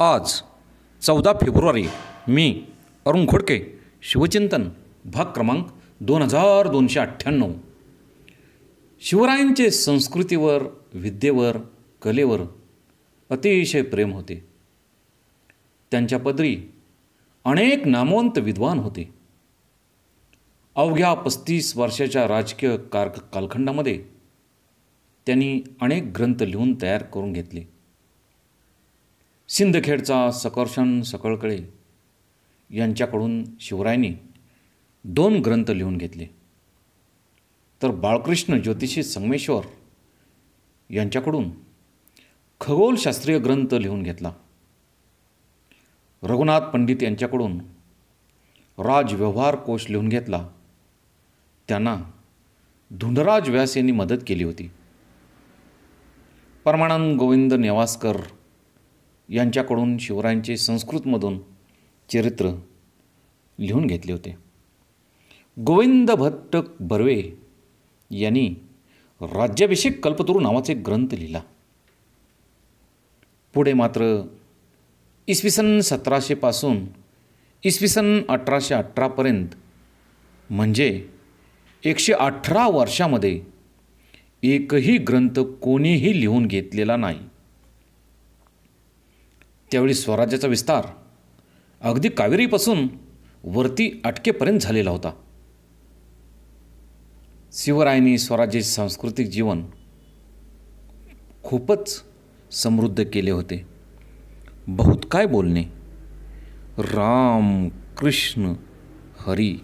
आज चौदा फेब्रुवारी मी अरुण खोडके शिवचिंतन भाग क्रमांक दोन हजार दोनशे अठ्ठ्याण्णव शिवरायांचे संस्कृतीवर विद्येवर कलेवर अतिशय प्रेम होते त्यांच्या पदरी अनेक नामवंत विद्वान होते अवघ्या पस्तीस वर्षाच्या राजकीय कार कालखंडामध्ये त्यांनी अनेक ग्रंथ लिहून तयार करून घेतले सिंदखेडचा सकर्षण सकळकळे यांच्याकडून शिवरायांनी दोन ग्रंथ लिहून घेतले तर बाळकृष्ण ज्योतिषी संगमेश्वर यांच्याकडून खगोलशास्त्रीय ग्रंथ लिहून घेतला रघुनाथ पंडित यांच्याकडून राजव्यवहार कोश लिहून घेतला त्यांना धुंडराज व्यास यांनी मदत केली होती परमानंद गोविंद नेवासकर यांच्याकडून शिवरायांचे संस्कृतमधून चरित्र लिहून घेतले होते गोविंद भट्ट बर्वे यांनी राज्याभिषेक कल्पतरू नावाचे ग्रंथ लिहिला पुढे मात्र इसवी सन सतराशेपासून इसवी सन अठराशे अठरापर्यंत म्हणजे एकशे अठरा वर्षामध्ये एकही ग्रंथ कोणीही लिहून घेतलेला नाही त्यावेळी स्वराज्याचा विस्तार अगदी कावेरीपासून वरती अटकेपर्यंत झालेला होता शिवरायांनी स्वराज्याचे सांस्कृतिक जीवन खूपच समृद्ध केले होते बहुत काय बोलणे राम कृष्ण हरी